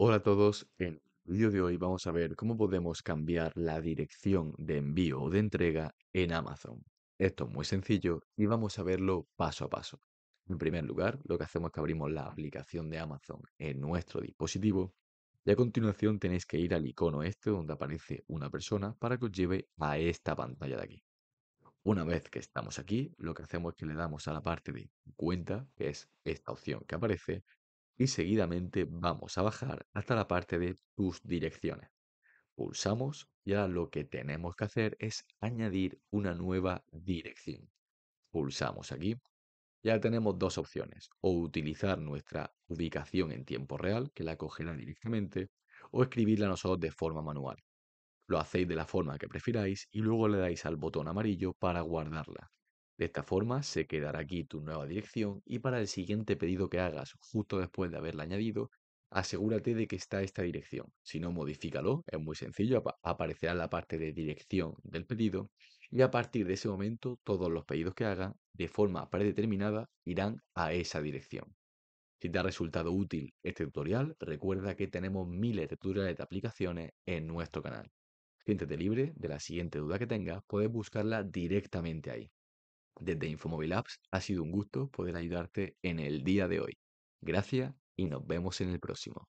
Hola a todos, en el vídeo de hoy vamos a ver cómo podemos cambiar la dirección de envío o de entrega en Amazon. Esto es muy sencillo y vamos a verlo paso a paso. En primer lugar, lo que hacemos es que abrimos la aplicación de Amazon en nuestro dispositivo y a continuación tenéis que ir al icono este donde aparece una persona para que os lleve a esta pantalla de aquí. Una vez que estamos aquí, lo que hacemos es que le damos a la parte de cuenta, que es esta opción que aparece, y seguidamente vamos a bajar hasta la parte de tus direcciones. Pulsamos y ahora lo que tenemos que hacer es añadir una nueva dirección. Pulsamos aquí. Ya tenemos dos opciones, o utilizar nuestra ubicación en tiempo real, que la cogerá directamente, o escribirla nosotros de forma manual. Lo hacéis de la forma que prefiráis y luego le dais al botón amarillo para guardarla. De esta forma se quedará aquí tu nueva dirección y para el siguiente pedido que hagas justo después de haberla añadido, asegúrate de que está esta dirección. Si no, modifícalo, es muy sencillo, aparecerá la parte de dirección del pedido y a partir de ese momento todos los pedidos que hagas de forma predeterminada irán a esa dirección. Si te ha resultado útil este tutorial, recuerda que tenemos miles de tutoriales de aplicaciones en nuestro canal. Siéntete libre de la siguiente duda que tengas, puedes buscarla directamente ahí. Desde Infomobile Apps ha sido un gusto poder ayudarte en el día de hoy. Gracias y nos vemos en el próximo.